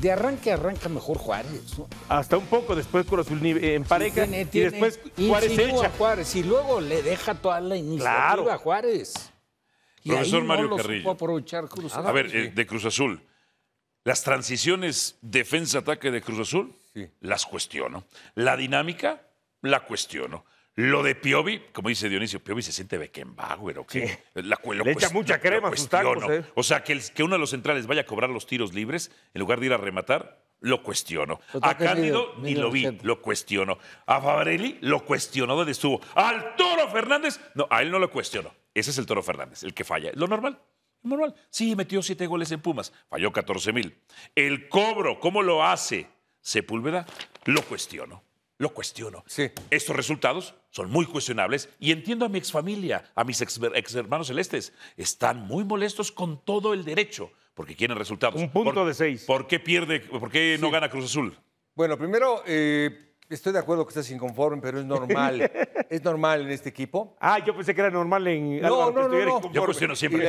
de arranque arranca mejor Juárez. Hasta un poco después Cruz Azul en eh, pareja y después Juárez echa. Juárez y luego le deja toda la iniciativa a Juárez. Profesor Mario Carrillo. A ver, eh, de Cruz Azul. Las transiciones defensa-ataque de Cruz Azul las cuestiono. La dinámica la cuestiono. Lo de Piovi, como dice Dionisio, Piovi se siente Beckenbauer, ¿o qué? La, mucha crema a ¿eh? O sea, que, uno de los centrales vaya a cobrar los tiros libres en lugar de ir a rematar, lo cuestiono. A Cándido ni lo vi, lo cuestiono. A Favarelli lo cuestionó de estuvo. Al Toro Fernández, no, a él no lo cuestiono. Ese es el Toro Fernández, el que falla. Lo normal. Normal. Sí, metió siete goles en Pumas, falló 14 mil. El cobro, ¿cómo lo hace Sepúlveda? Lo cuestiono lo cuestiono. Sí. Estos resultados son muy cuestionables y entiendo a mi exfamilia, a mis ex, hermanos celestes. Están muy molestos con todo el derecho porque quieren resultados. Un punto de seis. ¿Por qué pierde, por qué no gana Cruz Azul? Bueno, primero, eh, estoy de acuerdo que estás inconforme, pero es normal. es normal en este equipo. Ah, yo pensé que era normal en. No, no, no, no. Yo cuestiono siempre.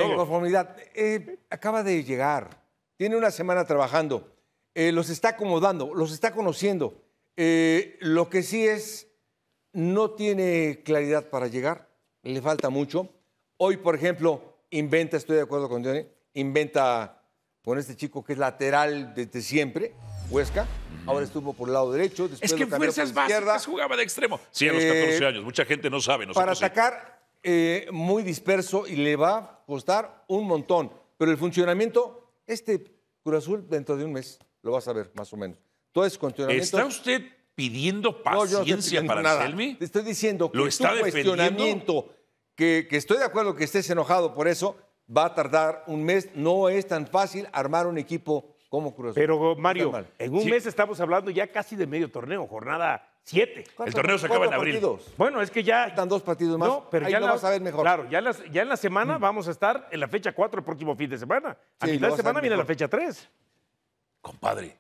Eh, acaba de llegar. Tiene una semana trabajando. Eh, los está acomodando, los está conociendo eh, lo que sí es, no tiene claridad para llegar, le falta mucho. Hoy, por ejemplo, inventa, estoy de acuerdo con Johnny, inventa con este chico que es lateral desde siempre, Huesca. Ahora estuvo por el lado derecho. Después es que fuerzas básicas jugaba de extremo. Sí, a los 14 eh, años. Mucha gente no sabe. Para atacar, eh, muy disperso y le va a costar un montón. Pero el funcionamiento, este Cruz Azul, dentro de un mes, lo vas a ver más o menos. ¿Está usted pidiendo paciencia para nada. Te estoy diciendo que ¿Lo está tu cuestionamiento, que, estoy de acuerdo que estés enojado por eso, va a tardar un mes. No es tan fácil armar un equipo como Cruz Pero, Mario, en un mes estamos hablando ya casi de medio torneo, jornada 7. El torneo se acaba en abril. Bueno, es que ya. Están dos partidos más. No, pero ya lo vas a ver mejor. Claro, ya, en la semana mm. vamos a estar en la fecha 4 el próximo fin de semana. A final de semana viene la fecha 3. Compadre,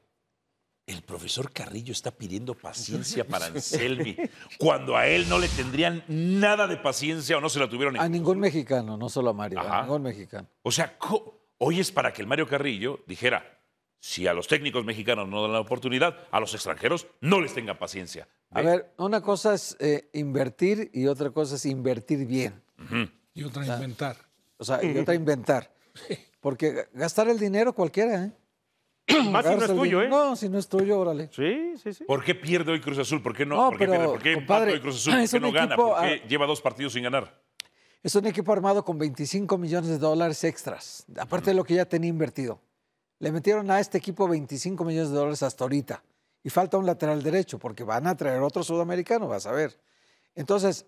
el profesor Carrillo está pidiendo paciencia para Anselmi, cuando a él no le tendrían nada de paciencia o no se la tuvieron. A ningún mexicano, no solo a Mario, a ningún mexicano. O sea, hoy es para que el Mario Carrillo dijera, si a los técnicos mexicanos no dan la oportunidad, a los extranjeros no les tengan paciencia. A ver, una cosa es eh, invertir y otra cosa es invertir bien. Y otra inventar. O sea, y otra inventar. Porque gastar el dinero cualquiera, ¿eh? Más si no es tuyo, ¿eh? No, si no es tuyo, órale. Sí, sí, sí. ¿Por qué pierde hoy Cruz Azul? ¿Por qué no? ¿Por Cruz Azul? no gana? ¿Por qué lleva dos partidos sin ganar? Es un equipo armado con 25 millones de dólares extras, aparte de lo que ya tenía invertido. Le metieron a este equipo 25 millones de dólares hasta ahorita. Y falta un lateral derecho, porque van a traer otro sudamericano, vas a ver. Entonces,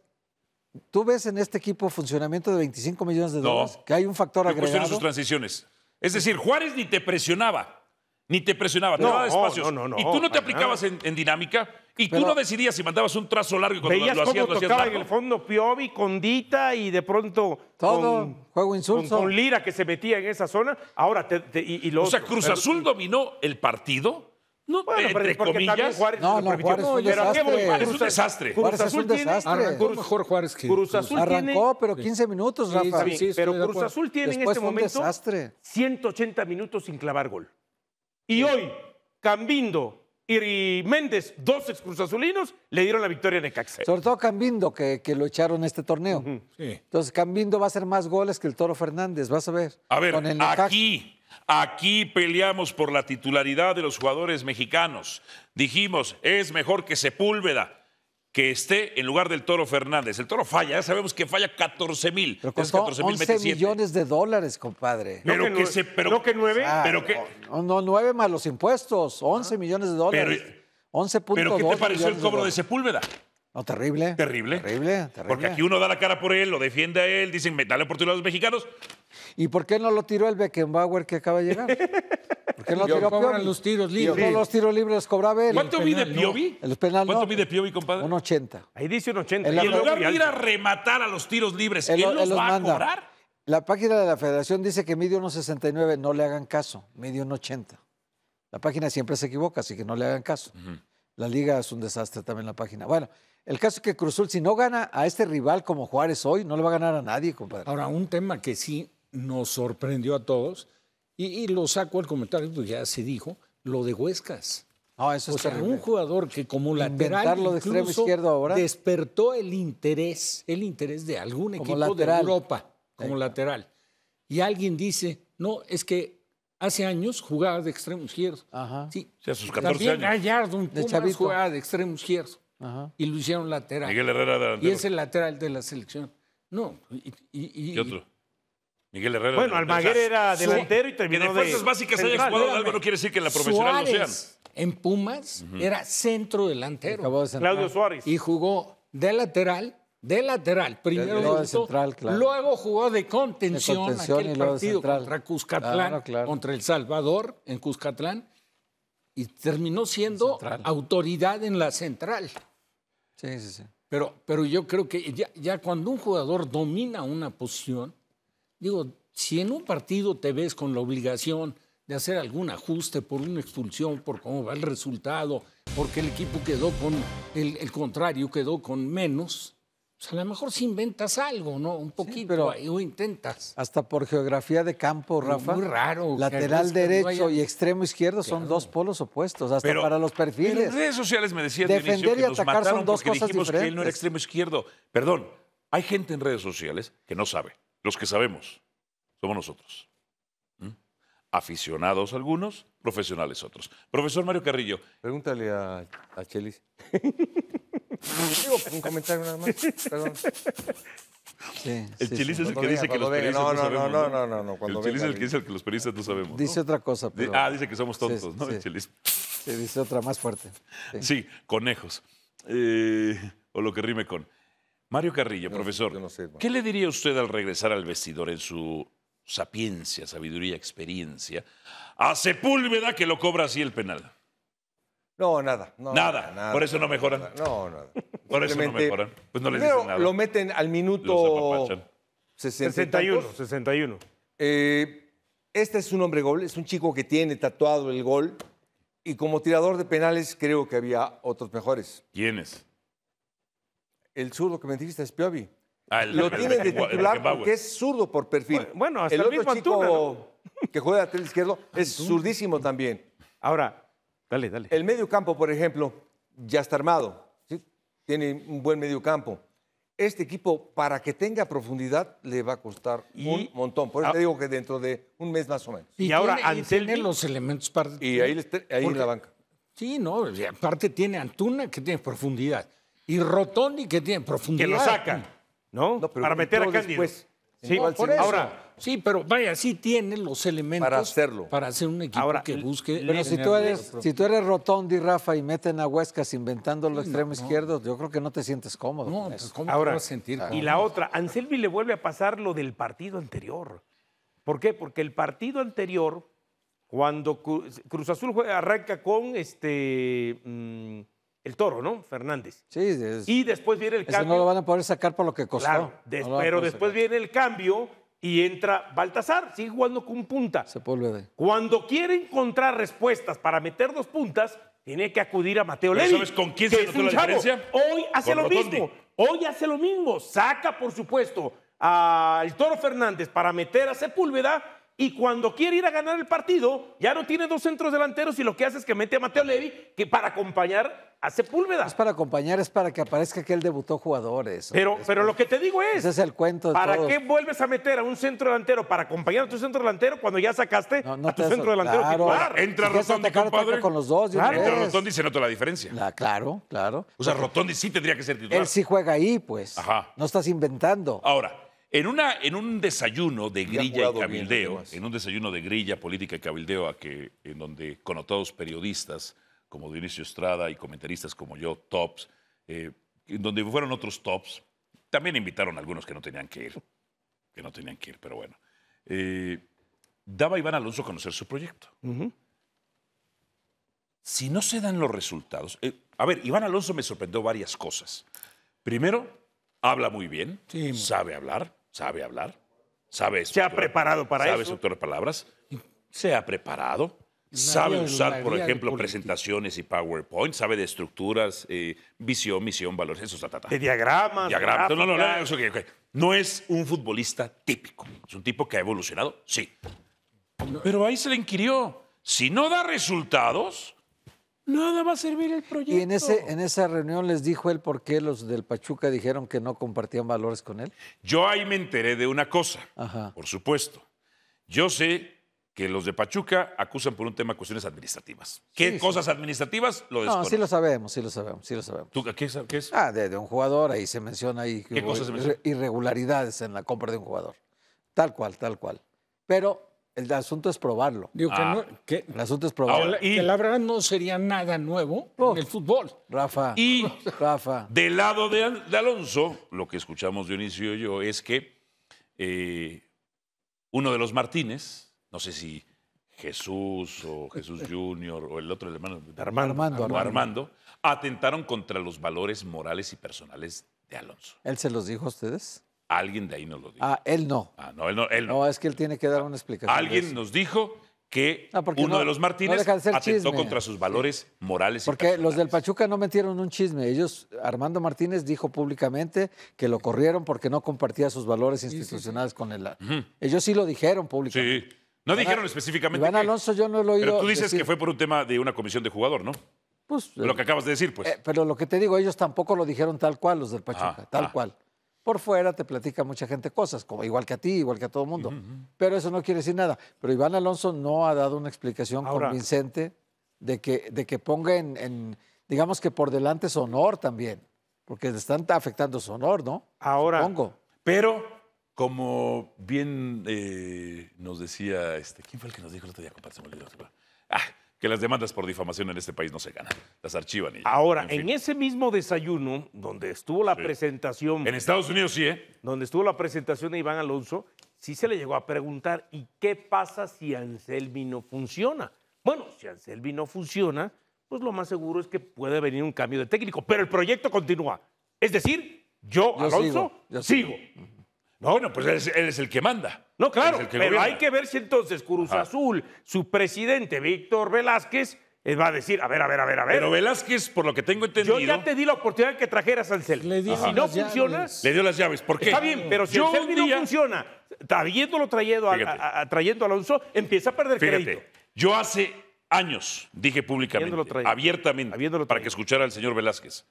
¿tú ves en este equipo funcionamiento de 25 millones de dólares? Que hay un factor agregado. sus transiciones. Es decir, Juárez ni te presionaba ni te presionaba, te daba espacios. No, no, y tú no te aplicabas en, dinámica y tú no decidías si mandabas un trazo largo veías lo, hacías, cómo tocaba en el fondo Piovi condita y de pronto todo con, juego insulso. Con, Lira que se metía en esa zona. Ahora te, y, y O sea, Cruz Azul dominó el partido. No, bueno, entre comillas. Juárez no, no, Juárez no, es un desastre. Cruz, Azul tiene mejor Juárez Cruz Azul arrancó, pero 15 minutos, pero Cruz Azul tiene en este momento desastre. 180 minutos sin clavar gol. Y hoy, Cambindo y Méndez, dos azulinos, le dieron la victoria a Necaxa. Sobre todo Cambindo, que, lo echaron en este torneo. Entonces, Cambindo va a hacer más goles que el Toro Fernández, vas a ver. A ver, aquí, aquí peleamos por la titularidad de los jugadores mexicanos. Dijimos, es mejor que Sepúlveda que esté en lugar del Toro Fernández. El Toro falla, ya sabemos que falla 14 mil. Pero 14, 11 millones de dólares, compadre. Pero que, se, pero, no que nueve, pero que, no, nueve más los impuestos, 11 millones de dólares. Pero, 11.2 ¿Pero qué te pareció el cobro de, Sepúlveda? No, terrible. Terrible. Terrible, terrible. Porque aquí uno da la cara por él, lo defiende a él, dicen, dale oportunidad a los mexicanos. ¿Y por qué no lo tiró el Beckenbauer que acaba de llegar? ¿Por qué no lo tiró Piovi? los tiros libres. los tiros libres cobraba ¿Cuánto mide Piovi? ¿Cuánto mide Piovi, compadre? Un 80. Ahí dice un 80. y en lugar de ir a rematar a los tiros libres, ¿quién los, va a cobrar? La página de la federación dice que mide 1,69. No le hagan caso, un 1,80. La página siempre se equivoca, así que no le hagan caso. La liga es un desastre también la página. Bueno, el caso es que Cruzul, si no gana a este rival como Juárez hoy, no le va a ganar a nadie, compadre. Ahora, un tema que sí nos sorprendió a todos. Y, lo saco al comentario, que pues ya se dijo, lo de Huescas. o es sea, un jugador que como lateral de extremo izquierdo ahora. despertó el interés, el interés de algún equipo de Europa como lateral. Y alguien dice, no, es que hace años jugaba de extremo izquierdo. Ajá. Sí, sí a sus también Gallardo, un de jugaba de extremo izquierdo. Y lo hicieron lateral. Y es el lateral de la selección. No, y, ¿Y otro? Miguel Herrera. Bueno, Almaguer era delantero y terminó que de fuerzas básicas haya jugado algo no quiere decir que en la profesional no sean. En Pumas era centro delantero. Claudio Suárez. Y jugó de lateral, de lateral. Primero de, de central, claro. Luego jugó de contención, contención aquel y partido contra Cuscatlán, contra El Salvador en Cuscatlán. Y terminó siendo autoridad en la central. Sí, sí, sí. Pero, pero yo creo que ya cuando un jugador domina una posición, Digo, si en un partido te ves con la obligación de hacer algún ajuste por una expulsión, por cómo va el resultado, porque el equipo quedó con el, contrario, quedó con menos, pues a lo mejor si inventas algo, ¿no? Un poquito, pero o intentas. Hasta por geografía de campo, Rafa. Muy raro. Lateral derecho y extremo izquierdo son dos polos opuestos, hasta para los perfiles. En redes sociales me decían defender de y atacar son dos cosas diferentes. que él no era extremo izquierdo. Perdón, hay gente en redes sociales que no sabe. Los que sabemos somos nosotros. ¿Mm? Aficionados algunos, profesionales otros. Profesor Mario Carrillo. Pregúntale a, a Chelis. un comentario nada más. Perdón. el Chelis es el que dice que los periodistas no, sabemos. No, no, no, el Chilis es el que dice que los periodistas no sabemos. Dice otra cosa. Ah, dice que somos tontos, ¿no? El Chelis. dice otra más fuerte. Sí, conejos. Eh, o lo que rime con. Mario Carrillo, profesor, ¿qué le diría usted al regresar al vestidor en su sapiencia, sabiduría, experiencia a Sepúlveda que lo cobra así el penal? No, nada. nada. Por eso no mejoran. no, nada. Por eso no mejoran. Pues no le dicen nada. Lo meten al minuto 61. 61. Eh, este es un hombre gol, es un chico que tiene tatuado el gol y como tirador de penales creo que había otros mejores. ¿Quiénes? el zurdo que me dijiste es Piovi. Ah, lo tienen de titular porque es zurdo por perfil. Bueno, hasta el, otro mismo chico Antuna, que juega atleta izquierdo ah, es zurdísimo también. Ahora, dale, dale. El medio campo, por ejemplo, ya está armado. Tiene un buen medio campo. Este equipo, para que tenga profundidad, le va a costar un montón. Por eso te digo que dentro de un mes más o menos. Y, ahora, tiene, los elementos para... Y ahí, en la banca. Sí, no, aparte tiene Antuna que tiene profundidad. Y Rotondi que tiene profundidad. Que lo sacan, ¿no? para meter a Cándido. Sí, ahora. Sí, pero vaya, sí tiene los elementos para hacerlo. Para hacer un equipo que busque. Pero si tú, eres, si tú eres Rotondi, Rafa, y meten a Huescas inventando lo extremo izquierdo, yo creo que no te sientes cómodo. No, pues ¿cómo vas sentir cómodo? Y la otra, Anselmi le vuelve a pasar lo del partido anterior. ¿Por qué? Porque el partido anterior, cuando Cruz Azul arranca con este. Mm, el toro, ¿no? Fernández. Sí, y después viene el cambio. no lo van a poder sacar por lo que costó. Claro, pero después viene el cambio y entra Baltasar, sigue jugando con punta. Sepúlveda. Cuando quiere encontrar respuestas para meter dos puntas, tiene que acudir a Mateo Levy. ¿Sabes con quién se la Hoy hace lo mismo. Hoy hace lo mismo. Saca, por supuesto, al Toro Fernández para meter a Sepúlveda y cuando quiere ir a ganar el partido, ya no tiene dos centros delanteros y lo que hace es que mete a Mateo Levi, que para acompañar a Sepúlveda. Es para acompañar, es para que aparezca que él debutó jugadores. Pero, pero lo que te digo es. Ese es el cuento. ¿Para qué vuelves a meter a un centro delantero para acompañar a tu centro delantero cuando ya sacaste a tu centro delantero claro. Entra Rotondi, compadre. Con los dos, claro. Entra Rotondi y se nota la diferencia. claro, claro. O sea, Rotondi sí tendría que ser titular. Él sí juega ahí, pues. Ajá. No estás inventando. Ahora, en, una, en un desayuno de grilla y cabildeo, en un desayuno de grilla política y cabildeo, que, en donde connotados periodistas como Dionisio Estrada y comentaristas como yo, tops, eh, en donde fueron otros tops, también invitaron a algunos que no tenían que ir, que no tenían que ir, pero bueno. Eh, daba Iván Alonso a conocer su proyecto. Si no se dan los resultados, eh, a ver, Iván Alonso me sorprendió varias cosas. Primero, habla muy bien, sabe hablar, sabe hablar, sabe se ha preparado para sabe eso, sabe palabras, se ha preparado, sabe usar, por ejemplo, presentaciones y PowerPoint, sabe de estructuras, eh, visión, misión, valores, eso está. De diagramas. Diagramas. No, no, no, no es un futbolista típico. Es un tipo que ha evolucionado, sí. Pero ahí se le inquirió. Si no da resultados, Nada va a servir el proyecto. Y en, ese, en esa reunión les dijo él por qué los del Pachuca dijeron que no compartían valores con él. Yo ahí me enteré de una cosa, por supuesto. Yo sé que los de Pachuca acusan por un tema cuestiones administrativas. ¿Qué cosas administrativas? Lo No, sí lo sabemos, sí lo sabemos, sí lo sabemos. qué, es? Ah, de, un jugador, ahí se menciona ahí irregularidades en la compra de un jugador. Tal cual, tal cual. Pero el asunto es probarlo. Digo que, ah. no, el asunto es probarlo. y, que la verdad no sería nada nuevo en el fútbol. Rafa. Y Rafa. Del lado de, Alonso, lo que escuchamos Dionisio y yo es que eh, uno de los Martínez, no sé si Jesús o Jesús Junior o el otro hermano Armando, Armando, atentaron contra los valores morales y personales de Alonso. ¿Él se los dijo a ustedes? Alguien de ahí nos lo dijo. Ah, él no. Ah, no, él no. Él no. es que él tiene que dar una explicación. Alguien nos dijo que uno de los Martínez atentó contra sus valores morales. Porque los del Pachuca no metieron un chisme. Ellos, Armando Martínez dijo públicamente que lo corrieron porque no compartía sus valores institucionales con el. Ellos sí lo dijeron públicamente. Sí. No dijeron específicamente. Iván Alonso, yo no lo he oído. Pero tú dices que fue por un tema de una comisión de jugador, ¿no? Pues. Lo eh, que acabas de decir, pues. Eh, pero lo que te digo, ellos tampoco lo dijeron tal cual, los del Pachuca, ah, tal ah. cual. Por fuera te platica mucha gente cosas, como, igual que a ti, igual que a todo el mundo. Pero eso no quiere decir nada. Pero Iván Alonso no ha dado una explicación convincente de que, de que ponga en, digamos que por delante su honor también. Porque le están afectando su honor, ¿no? Ahora. Pero, como bien eh, nos decía, este, ¿quién fue el que nos dijo el otro día, compadre? Se olvidó. Ah, que las demandas por difamación en este país no se ganan, las archivan. Y Ahora, en, ese mismo desayuno, donde estuvo la presentación... En Estados Unidos sí, ¿eh? Donde estuvo la presentación de Iván Alonso, sí se le llegó a preguntar, ¿y qué pasa si Anselmi no funciona? Bueno, si Anselmi no funciona, pues lo más seguro es que puede venir un cambio de técnico, pero el proyecto continúa. Es decir, yo, Alonso, sigo. Bueno, pues él es, el que manda. No, claro, pero hay que ver si entonces Cruz Azul, su presidente Víctor Velázquez, eh, va a decir, a ver, a ver, a ver, a ver. Pero Velázquez, por lo que tengo entendido... Yo ya te di la oportunidad que trajeras al CEL. Le si no funciona... Le dio las llaves, ¿por qué? Está bien, pero si no funciona, trayéndolo, trayendo a, trayendo Alonso, empieza a perder Fíjate, crédito. Yo hace años dije públicamente, abiertamente, para que escuchara al señor Velázquez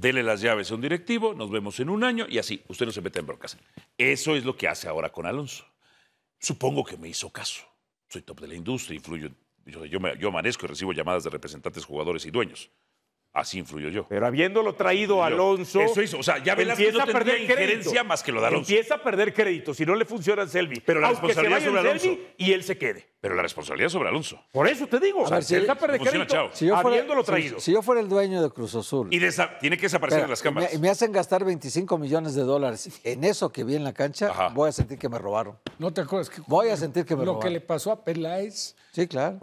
dele las llaves a un directivo, nos vemos en un año y así, usted no se mete en broncas. Eso es lo que hace ahora con Alonso. Supongo que me hizo caso. Soy top de la industria, influyo, yo, yo amanezco y recibo llamadas de representantes, jugadores y dueños. Así influyó yo. Pero habiéndolo traído a Alonso. Eso hizo. O sea, ya empieza no tendría injerencia más que lo de Alonso. Empieza a perder crédito si no le funciona a Selvi. Pero la responsabilidad es sobre Alonso. y él se quede. Pero la responsabilidad es sobre Alonso. Por eso te digo. O sea, si, está perder crédito yo habiéndolo traído. Si, yo fuera el dueño de Cruz Azul. Y tiene que desaparecer en las cámaras. Y me, hacen gastar 25 millones de dólares. En eso que vi en la cancha, voy a sentir que me robaron. No te acuerdas. Que, voy a sentir que me robaron. Lo que le pasó a Peláez. Sí, claro.